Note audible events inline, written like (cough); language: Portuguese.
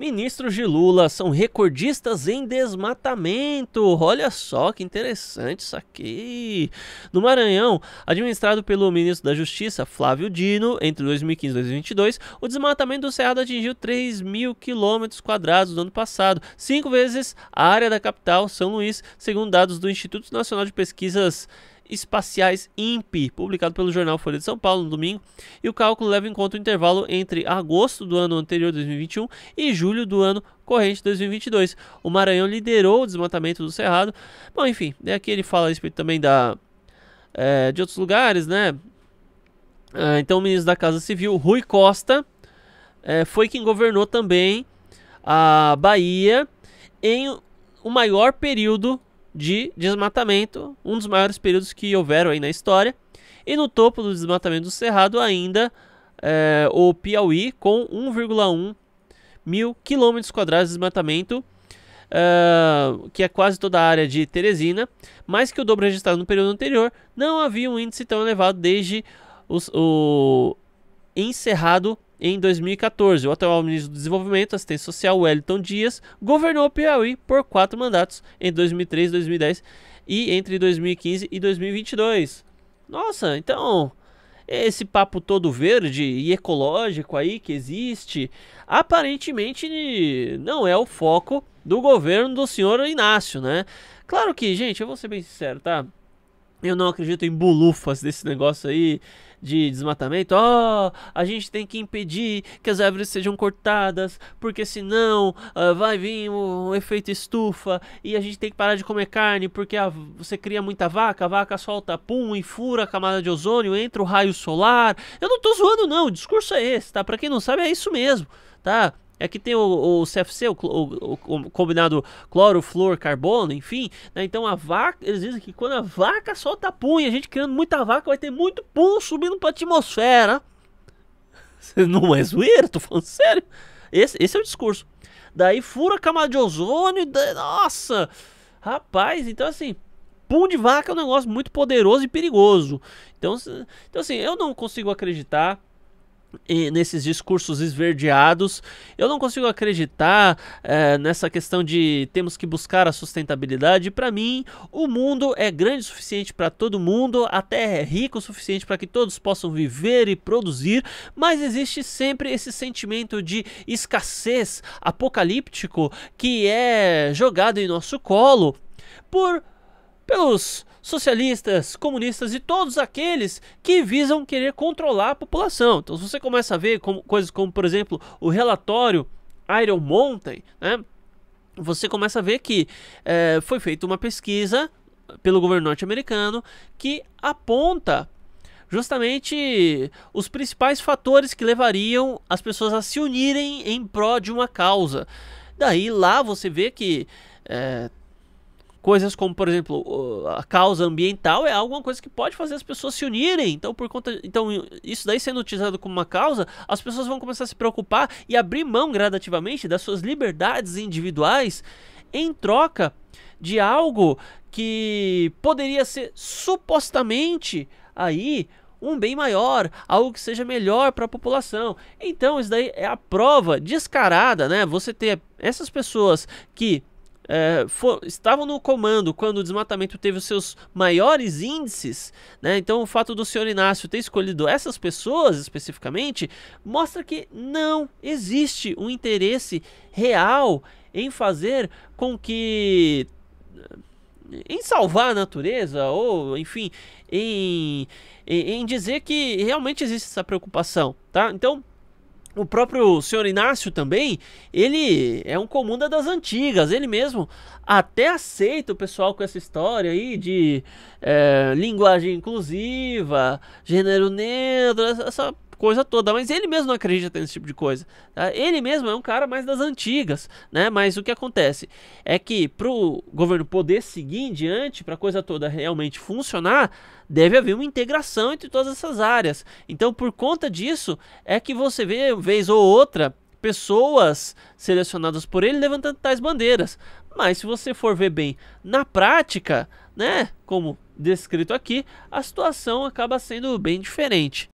Ministros de Lula são recordistas em desmatamento. Olha só que interessante isso aqui. No Maranhão, administrado pelo ministro da Justiça, Flávio Dino, entre 2015 e 2022, o desmatamento do Cerrado atingiu 3 mil quilômetros quadrados no ano passado, cinco vezes a área da capital, São Luís, segundo dados do Instituto Nacional de Pesquisas espaciais INPE, publicado pelo jornal Folha de São Paulo no domingo, e o cálculo leva em conta o intervalo entre agosto do ano anterior 2021 e julho do ano corrente 2022. O Maranhão liderou o desmatamento do Cerrado. Bom, enfim, né, aqui ele fala a respeito também da é, de outros lugares, né? Ah, então, o ministro da Casa Civil, Rui Costa, é, foi quem governou também a Bahia em o maior período de desmatamento, um dos maiores períodos que houveram aí na história. E no topo do desmatamento do Cerrado ainda é, o Piauí com 1,1 mil quilômetros quadrados de desmatamento, eh, que é quase toda a área de Teresina, mais que o dobro registrado no período anterior, não havia um índice tão elevado desde os, o encerrado em 2014. O atual ministro do Desenvolvimento, Assistência Social, Wellington Dias, governou o Piauí por quatro mandatos em 2003, 2010 e entre 2015 e 2022. Nossa, então esse papo todo verde e ecológico aí que existe, aparentemente não é o foco do governo do senhor Inácio, né? Claro que, gente, eu vou ser bem sincero, tá? Eu não acredito em bulufas desse negócio aí de desmatamento, ó, oh, a gente tem que impedir que as árvores sejam cortadas, porque senão uh, vai vir um efeito estufa e a gente tem que parar de comer carne, porque a, você cria muita vaca, a vaca solta pum e fura a camada de ozônio, entra o raio solar. Eu não tô zoando não, o discurso é esse, tá? Para quem não sabe é isso mesmo, tá? É que tem o, o CFC, o, o, o, combinado cloro, flor, carbono, enfim. Né? Então a vaca, eles dizem que quando a vaca solta punha, a gente criando muita vaca, vai ter muito pum subindo para a atmosfera. (laughs) Não é zoeira, tô falando sério. Esse, esse é o discurso. Daí fura a camada de ozônio. Da... Nossa! Rapaz, então assim, pum de vaca é um negócio muito poderoso e perigoso. Então, então assim, eu não consigo acreditar e nesses discursos esverdeados. Eu não consigo acreditar é, nessa questão de temos que buscar a sustentabilidade. Para mim, o mundo é grande o suficiente para todo mundo, a terra é rica o suficiente para que todos possam viver e produzir, mas existe sempre esse sentimento de escassez apocalíptico que é jogado em nosso colo por pelos socialistas, comunistas e todos aqueles que visam querer controlar a população. Então, se você começa a ver como, coisas como, por exemplo, o relatório Iron Mountain, né? Você começa a ver que é, foi feita uma pesquisa pelo governo norte-americano que aponta justamente os principais fatores que levariam as pessoas a se unirem em pró de uma causa. Daí lá você vê que é, Coisas como, por exemplo, a causa ambiental é alguma coisa que pode fazer as pessoas se unirem. Então, por conta, então isso daí sendo utilizado como uma causa, as pessoas vão começar a se preocupar e abrir mão gradativamente das suas liberdades individuais em troca de algo que poderia ser supostamente aí um bem maior, algo que seja melhor para a população. Então, isso daí é a prova descarada, né? Você ter essas pessoas que é, eh, for, estavam no comando quando o desmatamento teve os seus maiores índices, né? então o fato do senhor Inácio ter escolhido essas pessoas especificamente mostra que não existe um interesse real em fazer com que eh, em salvar a natureza ou enfim em, em, em dizer que realmente existe essa preocupação tá então o próprio senhor Inácio também, ele é um comunda das antigas, ele mesmo até aceita o pessoal com essa história aí de é, linguagem inclusiva, gênero neutro, essa coisa toda, mas ele mesmo não acredita nesse tipo de coisa. Tá? Ele mesmo é um cara mais das antigas, né? Mas o que acontece é que pro governo poder seguir em diante, para a coisa toda realmente funcionar, deve haver uma integração entre todas essas áreas. Então, por conta disso, é que você vê vez ou outra pessoas selecionadas por ele levantando tais bandeiras. Mas se você for ver bem na prática, né, como descrito aqui, a situação acaba sendo bem diferente.